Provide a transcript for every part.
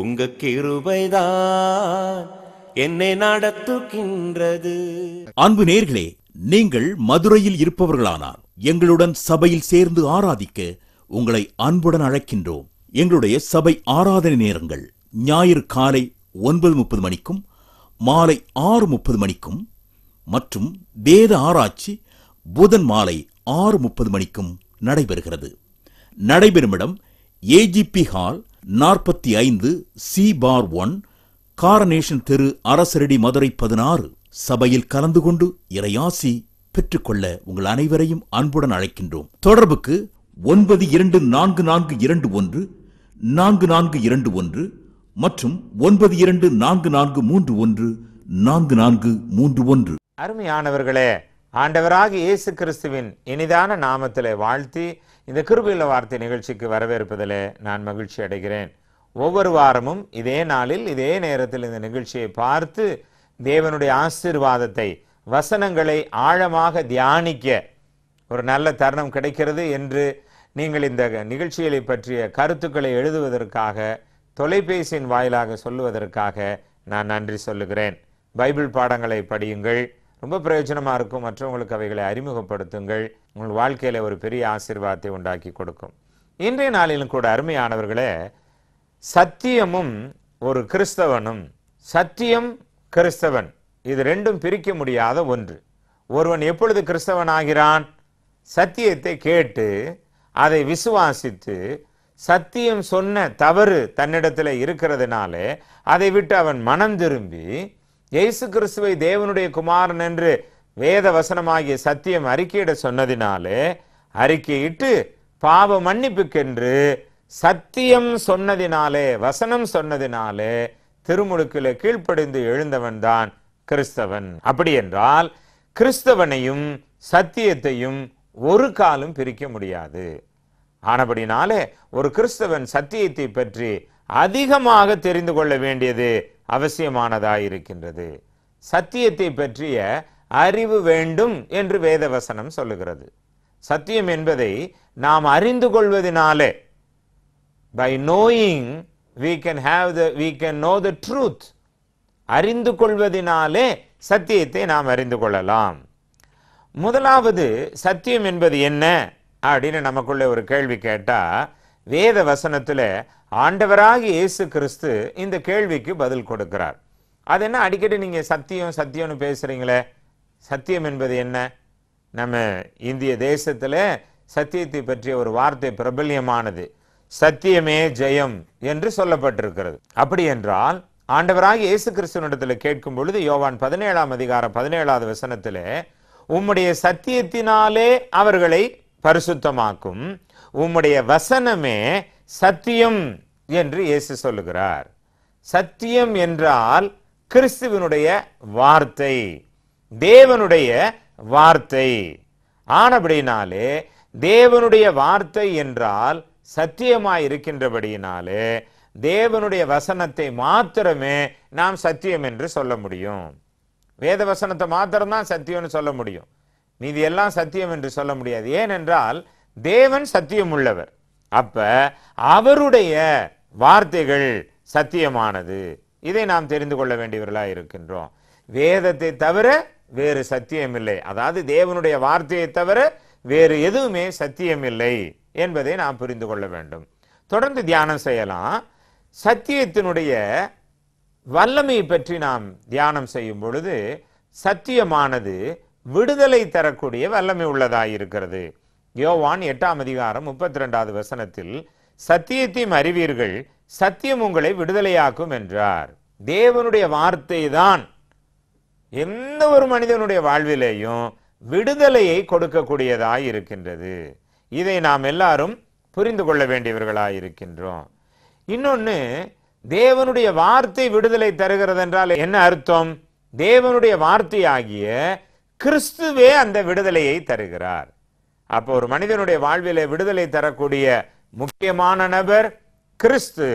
உங்க கிருபைதான் என்னை நடத்துகின்றது அன்பு நேர்களே நீங்கள் மதுரையில் இருப்பவர்களானால் எங்களுடன் சபையில் சேர்ந்து ஆராதிக்க உங்களை அன்புடன் அழைக்கின்றோம் எங்களுடைய சபை ஆராதனை நேரங்கள் ஞாயிறு காலை ஒன்பது முப்பது மணிக்கும் மாலை ஆறு முப்பது மணிக்கும் மற்றும் வேத ஆராய்ச்சி புதன் மாலை ஆறு முப்பது மணிக்கும் நடைபெறுகிறது நடைபெறும் இடம் ஏஜிபி ஹால் நாற்பத்தி ஐந்து சி பார் ஒன் காரனேஷன் தெரு அரசரடி மதுரை பதினாறு சபையில் கலந்து கொண்டு இறையாசி பெற்றுக்கொள்ள உங்கள் அனைவரையும் அன்புடன் அழைக்கின்றோம் தொடர்புக்கு ஒன்பது இரண்டு நான்கு நான்கு இரண்டு ஒன்று நான்கு நான்கு இரண்டு ஒன்று மற்றும் ஒன்பது இரண்டு நான்கு நான்கு மூன்று ஒன்று நான்கு நான்கு மூன்று ஒன்று அருமையானவர்களே ஆண்டவராக இயேசு கிறிஸ்துவின் இனிதான நாமத்திலே வாழ்த்தி இந்த கிருபையில வார்த்தை நிகழ்ச்சிக்கு வரவேற்பதில் நான் மகிழ்ச்சி அடைகிறேன் ஒவ்வொரு வாரமும் இதே நாளில் இதே நேரத்தில் இந்த நிகழ்ச்சியை பார்த்து தேவனுடைய ஆசீர்வாதத்தை வசனங்களை ஆழமாக தியானிக்க ஒரு நல்ல தருணம் கிடைக்கிறது என்று நீங்கள் இந்த நிகழ்ச்சிகளை பற்றிய கருத்துக்களை எழுதுவதற்காக தொலைபேசியின் வாயிலாக சொல்லுவதற்காக நான் நன்றி சொல்லுகிறேன் பைபிள் பாடங்களை படியுங்கள் ரொம்ப பிரயோஜனமாக இருக்கும் மற்றவங்களுக்கு அவைகளை அறிமுகப்படுத்துங்கள் உங்கள் வாழ்க்கையில் ஒரு பெரிய ஆசீர்வாதத்தை உண்டாக்கி கொடுக்கும் இன்றைய நாளிலும் கூட அருமையானவர்களே சத்தியமும் ஒரு கிறிஸ்தவனும் சத்தியம் கிறிஸ்தவன் இது ரெண்டும் பிரிக்க முடியாத ஒன்று ஒருவன் எப்பொழுது கிறிஸ்தவன் ஆகிறான் சத்தியத்தை கேட்டு அதை விசுவாசித்து சத்தியம் சொன்ன தவறு தன்னிடத்தில் இருக்கிறதுனாலே அதை விட்டு அவன் மனம் திரும்பி இயேசு கிறிஸ்துவை தேவனுடைய குமாரன் என்று வேத வசனமாகிய சத்தியம் அறிக்கையிட சொன்னதினாலே அறிக்கையிட்டு பாவ மன்னிப்புக்கென்று சத்தியம் சொன்னதினாலே வசனம் சொன்னதினாலே திருமுழுக்கில கீழ்ப்படிந்து எழுந்தவன் தான் கிறிஸ்தவன் அப்படி என்றால் கிறிஸ்தவனையும் சத்தியத்தையும் ஒரு காலம் பிரிக்க முடியாது ஆனபடினாலே ஒரு கிறிஸ்தவன் சத்தியத்தை பற்றி அதிகமாக தெரிந்து கொள்ள வேண்டியது அவசியமானதாக இருக்கின்றது சத்தியத்தை பற்றிய அறிவு வேண்டும் என்று வேதவசனம் சொல்லுகிறது சத்தியம் என்பதை நாம் அறிந்து கொள்வதனாலே by knowing we can have the we can know the truth அறிந்து கொள்வதனாலே சத்தியத்தை நாம் அறிந்து கொள்ளலாம் முதலாவது சத்தியம் என்பது என்ன அப்படின்னு நமக்குள்ளே ஒரு கேள்வி கேட்டால் வேத வசனத்தில் ஆண்டவராக இயேசு கிறிஸ்து இந்த கேள்விக்கு பதில் கொடுக்கிறார் அது என்ன அடிக்கடி நீங்கள் சத்தியம் சத்தியம்னு பேசுகிறீங்களே சத்தியம் என்பது என்ன நம்ம இந்திய தேசத்தில் சத்தியத்தை பற்றிய ஒரு வார்த்தை பிரபல்யமானது சத்தியமே ஜெயம் என்று சொல்லப்பட்டிருக்கிறது அப்படி என்றால் ஆண்டவராக இயேசு கிறிஸ்துவனிடத்தில் கேட்கும் பொழுது யோவான் பதினேழாம் அதிகாரம் பதினேழாவது வசனத்தில் உம்முடைய சத்தியத்தினாலே அவர்களை பரிசுத்தமாக்கும் உம்முடைய வசனமே சத்தியம் என்று இயேசு சொல்லுகிறார் சத்தியம் என்றால் கிறிஸ்துவனுடைய வார்த்தை தேவனுடைய வார்த்தை ஆனபடினாலே தேவனுடைய வார்த்தை என்றால் சத்தியமாய் இருக்கின்றபடியினாலே தேவனுடைய வசனத்தை மாத்திரமே நாம் சத்தியம் என்று சொல்ல முடியும் வேத வசனத்தை மாத்திரம்தான் சத்தியம்னு சொல்ல முடியும் மீதி எல்லாம் சத்தியம் என்று சொல்ல முடியாது ஏனென்றால் தேவன் சத்தியம் உள்ளவர் அப்ப அவருடைய வார்த்தைகள் சத்தியமானது இதை நாம் தெரிந்து கொள்ள வேண்டியவர்களாக இருக்கின்றோம் வேதத்தை தவிர வேறு சத்தியம் இல்லை அதாவது தேவனுடைய வார்த்தையை தவிர வேறு எதுவுமே சத்தியம் இல்லை என்பதை நாம் புரிந்து கொள்ள வேண்டும் தொடர்ந்து தியானம் செய்யலாம் சத்தியத்தினுடைய வல்லமையை பற்றி நாம் தியானம் செய்யும் பொழுது சத்தியமானது விடுதலை தரக்கூடிய வல்லமை உள்ளதாக இருக்கிறது யோவான் எட்டாம் அதிகாரம் முப்பத்தி ரெண்டாவது வசனத்தில் சத்தியத்தையும் அறிவீர்கள் சத்தியம் உங்களை விடுதலையாக்கும் என்றார் தேவனுடைய வார்த்தை தான் எந்த ஒரு மனிதனுடைய வாழ்விலேயும் விடுதலையை கொடுக்கக்கூடியதாய் இருக்கின்றது இதை நாம் எல்லாரும் புரிந்து கொள்ள வேண்டியவர்களாய் இருக்கின்றோம் இன்னொன்று தேவனுடைய வார்த்தை விடுதலை தருகிறது என்றால் என்ன அர்த்தம் தேவனுடைய வார்த்தையாகிய கிறிஸ்துவே அந்த விடுதலையை தருகிறார் அப்போ ஒரு மனிதனுடைய வாழ்வில் விடுதலை தரக்கூடிய முக்கியமான நபர் கிறிஸ்து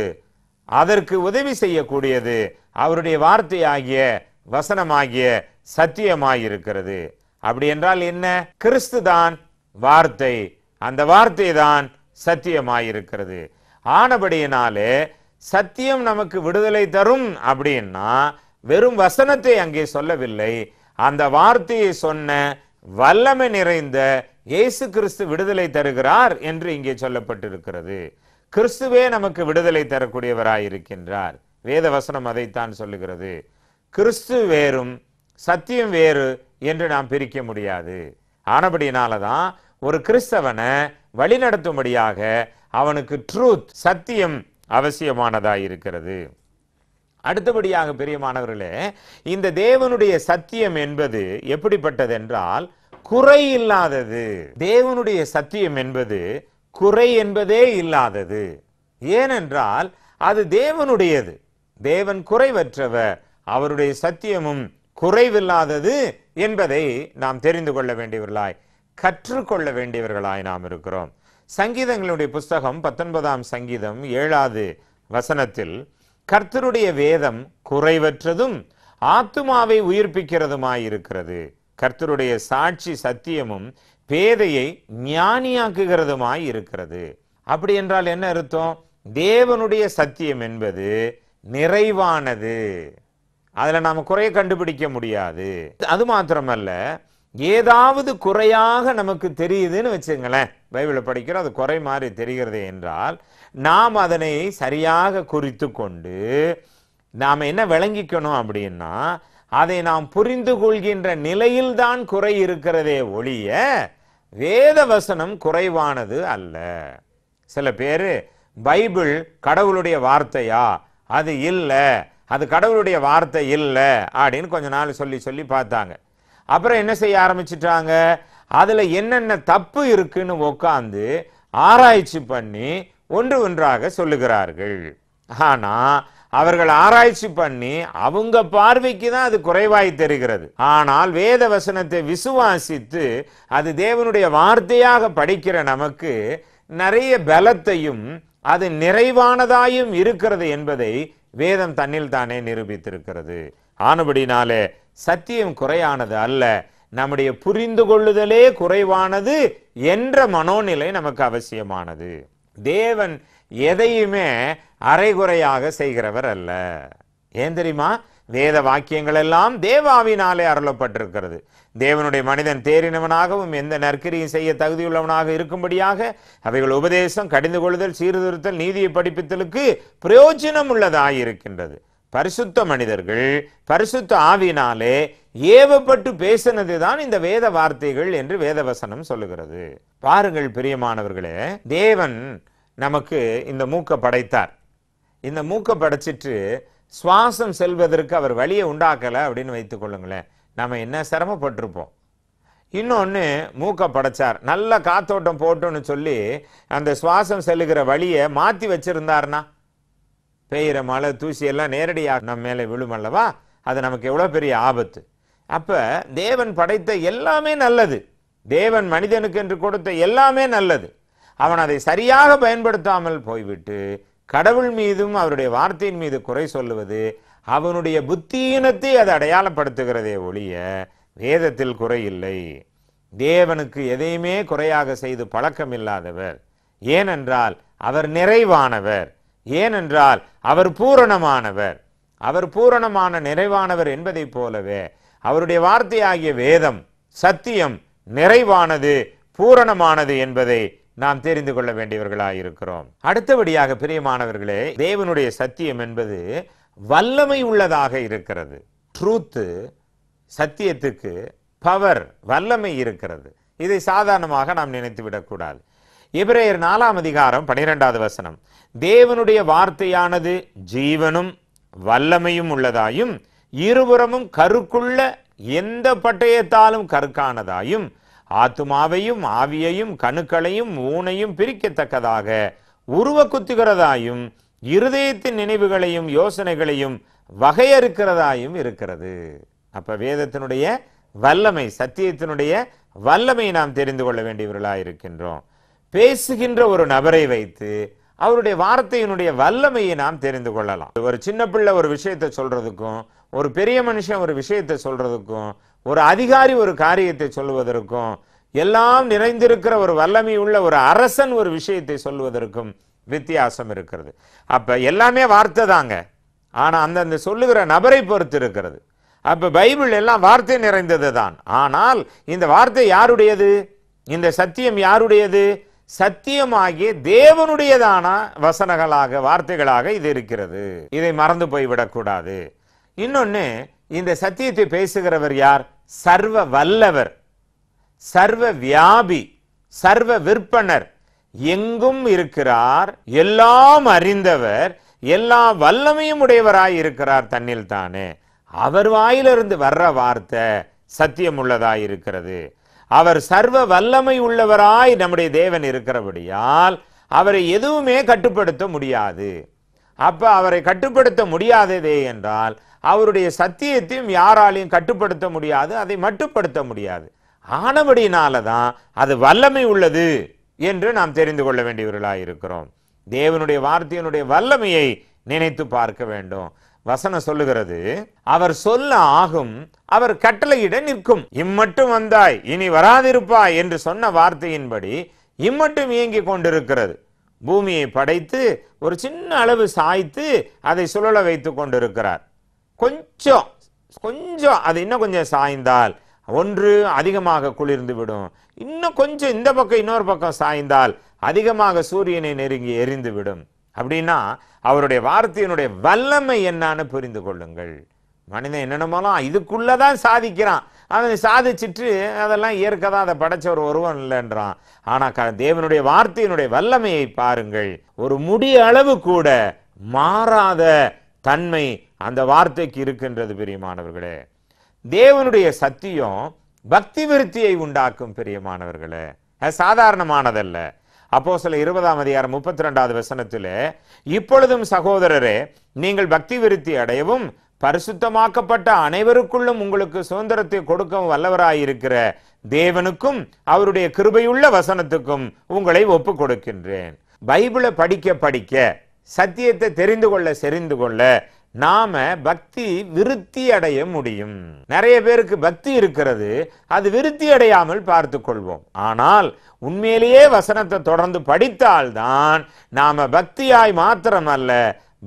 அதற்கு உதவி செய்யக்கூடியது அவருடைய வார்த்தையாகிய வசனமாகிய சத்தியமாயிருக்கிறது அப்படி என்றால் என்ன கிறிஸ்து தான் வார்த்தை அந்த வார்த்தை தான் சத்தியமாயிருக்கிறது ஆனபடியினாலே சத்தியம் நமக்கு விடுதலை தரும் அப்படின்னா வெறும் வசனத்தை அங்கே சொல்லவில்லை அந்த வார்த்தையை சொன்ன வல்லமை நிறைந்த இயேசு கிறிஸ்து விடுதலை தருகிறார் என்று இங்கே சொல்லப்பட்டிருக்கிறது கிறிஸ்துவே நமக்கு விடுதலை தரக்கூடியவராயிருக்கின்றார் வேத வசனம் அதைத்தான் சொல்லுகிறது கிறிஸ்து வேறும் சத்தியம் வேறு என்று நாம் பிரிக்க முடியாது ஆனபடினாலதான் தான் ஒரு கிறிஸ்தவனை வழிநடத்தும்படியாக அவனுக்கு ட்ரூத் சத்தியம் அவசியமானதாக இருக்கிறது அடுத்தபடியாக பெரியமானவர்களே இந்த தேவனுடைய சத்தியம் என்பது எப்படிப்பட்டதென்றால் என்றால் குறை இல்லாதது தேவனுடைய சத்தியம் என்பது குறை என்பதே இல்லாதது ஏனென்றால் அது தேவனுடையது தேவன் குறைவற்றவர் அவருடைய சத்தியமும் குறைவில்லாதது என்பதை நாம் தெரிந்து கொள்ள வேண்டியவர்களாய் கற்றுக்கொள்ள வேண்டியவர்களாய் நாம் இருக்கிறோம் சங்கீதங்களுடைய புஸ்தகம் பத்தொன்பதாம் சங்கீதம் ஏழாவது வசனத்தில் கர்த்தருடைய வேதம் குறைவற்றதும் ஆத்துமாவை உயிர்ப்பிக்கிறதுமாயிருக்கிறது கர்த்தருடைய சாட்சி சத்தியமும் பேதையை ஞானியாக்குகிறதுமாய் இருக்கிறது அப்படி என்றால் என்ன அர்த்தம் தேவனுடைய சத்தியம் என்பது நிறைவானது அதில் நாம் குறைய கண்டுபிடிக்க முடியாது அது மாத்திரமல்ல ஏதாவது குறையாக நமக்கு தெரியுதுன்னு வச்சுங்களேன் பைபிளை படிக்கிறோம் அது குறை மாதிரி தெரிகிறது என்றால் நாம் அதனை சரியாக குறித்து கொண்டு நாம் என்ன விளங்கிக்கணும் அப்படின்னா அதை நாம் புரிந்து கொள்கின்ற நிலையில்தான் குறை இருக்கிறதே ஒழிய வேத வசனம் குறைவானது அல்ல சில பேர் பைபிள் கடவுளுடைய வார்த்தையா அது இல்லை அது கடவுளுடைய வார்த்தை இல்லை அப்படின்னு கொஞ்ச நாள் சொல்லி சொல்லி பார்த்தாங்க அப்புறம் என்ன செய்ய ஆரம்பிச்சிட்டாங்க அதில் என்னென்ன தப்பு இருக்குன்னு உக்காந்து ஆராய்ச்சி பண்ணி ஒன்று ஒன்றாக சொல்லுகிறார்கள் ஆனால் அவர்கள் ஆராய்ச்சி பண்ணி அவங்க பார்வைக்கு தான் அது குறைவாய் தெரிகிறது ஆனால் வேத வசனத்தை விசுவாசித்து அது தேவனுடைய வார்த்தையாக படிக்கிற நமக்கு நிறைய பலத்தையும் அது நிறைவானதாயும் இருக்கிறது என்பதை வேதம் தன்னில் தானே நிரூபித்திருக்கிறது ஆனபடினாலே சத்தியம் குறையானது அல்ல நம்முடைய புரிந்து கொள்ளுதலே குறைவானது என்ற மனோநிலை நமக்கு அவசியமானது தேவன் எதையுமே அரைகுறையாக செய்கிறவர் அல்ல ஏன் தெரியுமா வேத வாக்கியங்கள் எல்லாம் தேவாவினாலே அருளப்பட்டிருக்கிறது தேவனுடைய மனிதன் தேறினவனாகவும் எந்த நற்கிரியும் செய்ய தகுதியுள்ளவனாக இருக்கும்படியாக அவைகள் உபதேசம் கடிந்து கொள்ளுதல் சீர்திருத்தல் நீதியை படிப்பித்தலுக்கு பிரயோஜனம் உள்ளதாயிருக்கின்றது பரிசுத்த மனிதர்கள் பரிசுத்த ஆவினாலே ஏவப்பட்டு பேசினது தான் இந்த வேத வார்த்தைகள் என்று வேதவசனம் சொல்லுகிறது பாருங்கள் பிரியமானவர்களே தேவன் நமக்கு இந்த மூக்க படைத்தார் இந்த மூக்கை படைச்சிட்டு சுவாசம் செல்வதற்கு அவர் வழியை உண்டாக்கலை அப்படின்னு வைத்துக் கொள்ளுங்களேன் நம்ம என்ன சிரமப்பட்டிருப்போம் இன்னொன்று மூக்கை படைச்சார் நல்ல காத்தோட்டம் போட்டோன்னு சொல்லி அந்த சுவாசம் செல்லுகிற வழியை மாற்றி வச்சிருந்தார்னா பெய்கிற மழை தூசியெல்லாம் நேரடியாக நம்ம மேலே விழும் அல்லவா அது நமக்கு எவ்வளோ பெரிய ஆபத்து அப்போ தேவன் படைத்த எல்லாமே நல்லது தேவன் மனிதனுக்கு என்று கொடுத்த எல்லாமே நல்லது அவன் அதை சரியாக பயன்படுத்தாமல் போய்விட்டு கடவுள் மீதும் அவருடைய வார்த்தையின் மீது குறை சொல்லுவது அவனுடைய புத்தீனத்தை அது அடையாளப்படுத்துகிறதே ஒழிய வேதத்தில் குறை இல்லை தேவனுக்கு எதையுமே குறையாக செய்து பழக்கம் இல்லாதவர் ஏனென்றால் அவர் நிறைவானவர் ஏனென்றால் அவர் பூரணமானவர் அவர் பூரணமான நிறைவானவர் என்பதைப் போலவே அவருடைய வார்த்தையாகிய வேதம் சத்தியம் நிறைவானது பூரணமானது என்பதை நாம் தெரிந்து கொள்ள வேண்டியவர்களாக இருக்கிறோம் அடுத்தபடியாக பிரியமானவர்களே தேவனுடைய சத்தியம் என்பது வல்லமை உள்ளதாக இருக்கிறது ட்ரூத்து சத்தியத்துக்கு பவர் வல்லமை இருக்கிறது இதை சாதாரணமாக நாம் நினைத்து விடக்கூடாது நாலாம் அதிகாரம் பனிரெண்டாவது வசனம் தேவனுடைய வார்த்தையானது ஜீவனும் வல்லமையும் உள்ளதாயும் இருபுறமும் கருக்குள்ள எந்த பட்டயத்தாலும் கருக்கானதாயும் ஆத்துமாவையும் ஆவியையும் கணுக்களையும் ஊனையும் பிரிக்கத்தக்கதாக உருவ குத்துகிறதாயும் இருதயத்தின் நினைவுகளையும் யோசனைகளையும் வகையறுக்கிறதாயும் இருக்கிறது அப்ப வேதத்தினுடைய வல்லமை சத்தியத்தினுடைய வல்லமை நாம் தெரிந்து கொள்ள வேண்டியவர்களாக இருக்கின்றோம் பேசுகின்ற ஒரு நபரை வைத்து அவருடைய வார்த்தையினுடைய வல்லமையை நாம் தெரிந்து கொள்ளலாம் ஒரு சின்ன பிள்ளை ஒரு விஷயத்தை சொல்றதுக்கும் ஒரு பெரிய மனுஷன் ஒரு விஷயத்தை சொல்றதுக்கும் ஒரு அதிகாரி ஒரு காரியத்தை சொல்லுவதற்கும் எல்லாம் நிறைந்திருக்கிற ஒரு வல்லமை உள்ள ஒரு அரசன் ஒரு விஷயத்தை சொல்லுவதற்கும் வித்தியாசம் இருக்கிறது அப்போ எல்லாமே வார்த்தை தாங்க ஆனால் அந்தந்த சொல்லுகிற நபரை பொறுத்து இருக்கிறது அப்போ பைபிள் எல்லாம் வார்த்தை நிறைந்தது தான் ஆனால் இந்த வார்த்தை யாருடையது இந்த சத்தியம் யாருடையது சத்தியமாகிய தேவனுடையதான வசனங்களாக வார்த்தைகளாக இது இருக்கிறது இதை மறந்து போய்விடக்கூடாது இன்னொன்று இந்த சத்தியத்தை பேசுகிறவர் யார் சர்வ வல்லவர் சர்வ வியாபி சர்வ விற்பனர் எங்கும் இருக்கிறார் எல்லாம் அறிந்தவர் எல்லா வல்லமையும் உடையவராய் இருக்கிறார் தன்னில் தானே அவர் வாயிலிருந்து வர்ற வார்த்தை சத்தியம் உள்ளதாய் இருக்கிறது அவர் சர்வ வல்லமை உள்ளவராய் நம்முடைய தேவன் இருக்கிறபடியால் அவரை எதுவுமே கட்டுப்படுத்த முடியாது அப்போ அவரை கட்டுப்படுத்த முடியாததே என்றால் அவருடைய சத்தியத்தையும் யாராலையும் கட்டுப்படுத்த முடியாது அதை மட்டுப்படுத்த முடியாது ஆனபடினால தான் அது வல்லமை உள்ளது என்று நாம் தெரிந்து கொள்ள வேண்டியவர்களாக இருக்கிறோம் தேவனுடைய வார்த்தையினுடைய வல்லமையை நினைத்து பார்க்க வேண்டும் வசனம் சொல்லுகிறது அவர் சொல்ல ஆகும் அவர் கட்டளையிட நிற்கும் இம்மட்டும் வந்தாய் இனி வராதிருப்பாய் என்று சொன்ன வார்த்தையின்படி இம்மட்டும் இயங்கி கொண்டிருக்கிறது பூமியை படைத்து ஒரு சின்ன அளவு சாய்த்து அதை சுழல வைத்து கொண்டிருக்கிறார் கொஞ்சம் கொஞ்சம் அது இன்னும் கொஞ்சம் சாய்ந்தால் ஒன்று அதிகமாக குளிர்ந்து விடும் இன்னும் கொஞ்சம் இந்த பக்கம் இன்னொரு பக்கம் சாய்ந்தால் அதிகமாக சூரியனை நெருங்கி எரிந்து விடும் அப்படின்னா அவருடைய வார்த்தையினுடைய வல்லமை என்னான்னு புரிந்து கொள்ளுங்கள் மனிதன் என்னென்னமோலாம் இதுக்குள்ளதான் சாதிக்கிறான் அவன் சாதிச்சிட்டு அதெல்லாம் இயற்கை தான் அதை படைச்சவர் ஒருவன் இல்லைன்றான் ஆனால் தேவனுடைய வார்த்தையினுடைய வல்லமையை பாருங்கள் ஒரு முடிய அளவு கூட மாறாத தன்மை அந்த வார்த்தைக்கு இருக்கின்றது பெரியமானவர்களே தேவனுடைய சத்தியம் பக்தி விருத்தியை உண்டாக்கும் பிரியமானவர்களே சாதாரணமானதல்ல அப்போ சில இருபதாம் அதிகாரம் முப்பத்தி ரெண்டாவது வசனத்தில் இப்பொழுதும் சகோதரரே நீங்கள் பக்தி விருத்தி அடையவும் பரிசுத்தமாக்கப்பட்ட அனைவருக்குள்ளும் உங்களுக்கு சுதந்திரத்தை கொடுக்க வல்லவராயிருக்கிற தேவனுக்கும் அவருடைய கிருபையுள்ள வசனத்துக்கும் உங்களை ஒப்பு கொடுக்கின்றேன் பைபிளை படிக்க படிக்க சத்தியத்தை தெரிந்து கொள்ள செறிந்து கொள்ள நாம பக்தி விருத்தி அடைய முடியும் நிறைய பேருக்கு பக்தி இருக்கிறது அது விருத்தி அடையாமல் பார்த்து கொள்வோம் ஆனால் உண்மையிலேயே வசனத்தை தொடர்ந்து படித்தால்தான் நாம பக்தியாய் மாத்திரம் அல்ல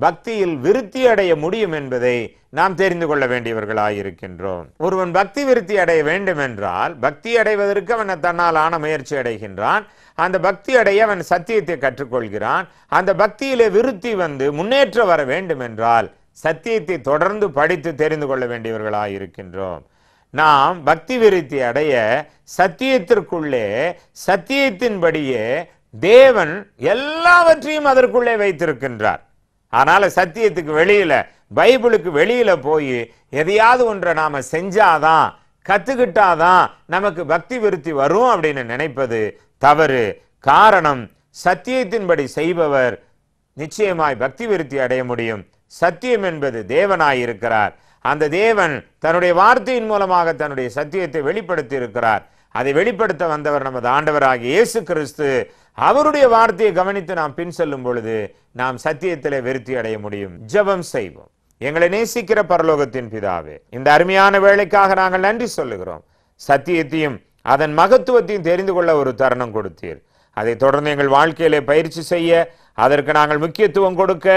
பக்தியில் விருத்தி அடைய முடியும் என்பதை நாம் தெரிந்து கொள்ள வேண்டியவர்களாயிருக்கின்றோம் ஒருவன் பக்தி விருத்தி அடைய வேண்டும் என்றால் பக்தி அடைவதற்கு அவன் தன்னால் ஆன முயற்சி அடைகின்றான் அந்த பக்தி அடைய அவன் சத்தியத்தை கற்றுக்கொள்கிறான் அந்த பக்தியிலே விருத்தி வந்து முன்னேற்ற வர வேண்டும் என்றால் சத்தியத்தை தொடர்ந்து படித்து தெரிந்து கொள்ள வேண்டியவர்களாயிருக்கின்றோம் நாம் பக்தி விருத்தி அடைய சத்தியத்திற்குள்ளே சத்தியத்தின்படியே தேவன் எல்லாவற்றையும் அதற்குள்ளே வைத்திருக்கின்றார் அதனால சத்தியத்துக்கு வெளியில பைபிளுக்கு வெளியில போய் எதையாவது ஒன்றை நாம செஞ்சாதான் கத்துக்கிட்டாதான் நமக்கு பக்தி விருத்தி வரும் அப்படின்னு நினைப்பது தவறு காரணம் சத்தியத்தின்படி செய்பவர் நிச்சயமாய் பக்தி விருத்தி அடைய முடியும் சத்தியம் என்பது தேவனாய் இருக்கிறார் அந்த தேவன் தன்னுடைய வார்த்தையின் மூலமாக தன்னுடைய சத்தியத்தை வெளிப்படுத்தி இருக்கிறார் அதை வெளிப்படுத்த வந்தவர் நமது ஆண்டவராகிய இயேசு கிறிஸ்து அவருடைய வார்த்தையை கவனித்து நாம் பின் செல்லும் பொழுது நாம் சத்தியத்திலே வெறுத்தி அடைய முடியும் ஜபம் செய்வோம் எங்களை நேசிக்கிற பரலோகத்தின் பிதாவே இந்த அருமையான வேலைக்காக நாங்கள் நன்றி சொல்லுகிறோம் சத்தியத்தையும் அதன் மகத்துவத்தையும் தெரிந்து கொள்ள ஒரு தருணம் கொடுத்தீர் அதை தொடர்ந்து எங்கள் வாழ்க்கையிலே பயிற்சி செய்ய அதற்கு நாங்கள் முக்கியத்துவம் கொடுக்க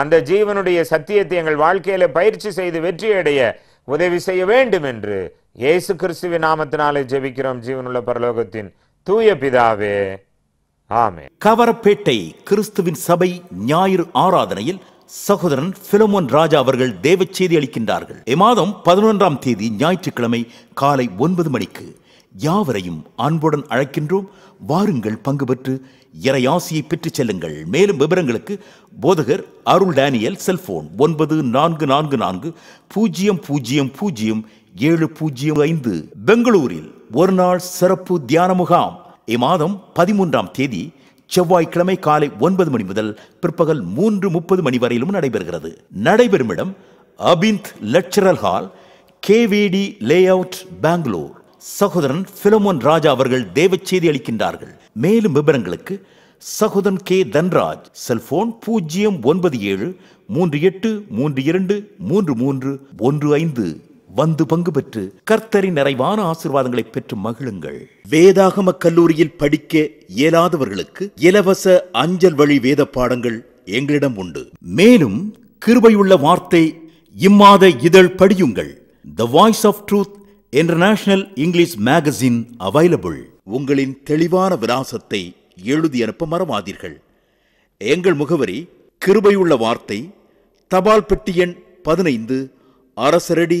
அந்த ஜீவனுடைய சத்தியத்தை எங்கள் வாழ்க்கையில பயிற்சி செய்து வெற்றியடைய உதவி செய்ய வேண்டும் என்று இயேசு கிறிஸ்துவின் நாமத்தினாலே ஜெபிக்கிறோம் ஜீவனுள்ள பரலோகத்தின் தூய பிதாவே கவரப்பேட்டை கிறிஸ்துவின் சபை ஞாயிறு ஆராதனையில் சகோதரன் பிலமோன் ராஜா அவர்கள் தேவ செய்தி அளிக்கின்றார்கள் இம்மாதம் பதினொன்றாம் தேதி ஞாயிற்றுக்கிழமை காலை ஒன்பது மணிக்கு யாவரையும் அன்புடன் அழைக்கின்றோம் வாருங்கள் பங்கு பெற்று ஆசியை பெற்றுச் செல்லுங்கள் மேலும் விவரங்களுக்கு போதகர் அருள் டேனியல் செல்போன் ஒன்பது நான்கு நான்கு நான்கு பூஜ்ஜியம் பூஜ்ஜியம் பூஜ்ஜியம் ஏழு பூஜ்ஜியம் ஐந்து பெங்களூரில் ஒரு நாள் சிறப்பு தியான முகாம் இம்மாதம் பதிமூன்றாம் தேதி செவ்வாய்க்கிழமை காலை ஒன்பது மணி முதல் பிற்பகல் மூன்று முப்பது மணி வரையிலும் நடைபெறுகிறது நடைபெறும் இடம் அபிந்த் lecture hall KVD layout Bangalore சகோதரன் பிலமோன் ராஜா அவர்கள் தேவச்செய்தி அளிக்கின்றார்கள் மேலும் விவரங்களுக்கு சகோதரன் கே தன்ராஜ் செல்போன் பூஜ்ஜியம் ஒன்பது ஏழு மூன்று எட்டு மூன்று இரண்டு மூன்று மூன்று ஒன்று ஐந்து வந்து பங்கு பெற்று கர்த்தரின் நிறைவான ஆசிர்வாதங்களை பெற்று மகிழுங்கள் வேதாகம கல்லூரியில் படிக்க இயலாதவர்களுக்கு இலவச அஞ்சல் வழி வேத பாடங்கள் எங்களிடம் உண்டு மேலும் கிருபையுள்ள வார்த்தை இம்மாத இதழ் படியுங்கள் the voice of truth international English magazine available உங்களின் தெளிவான விலாசத்தை எழுதி அனுப்ப மறவாதீர்கள் எங்கள் முகவரி கிருபையுள்ள வார்த்தை தபால் பெட்டி எண் பதினைந்து அரசரடி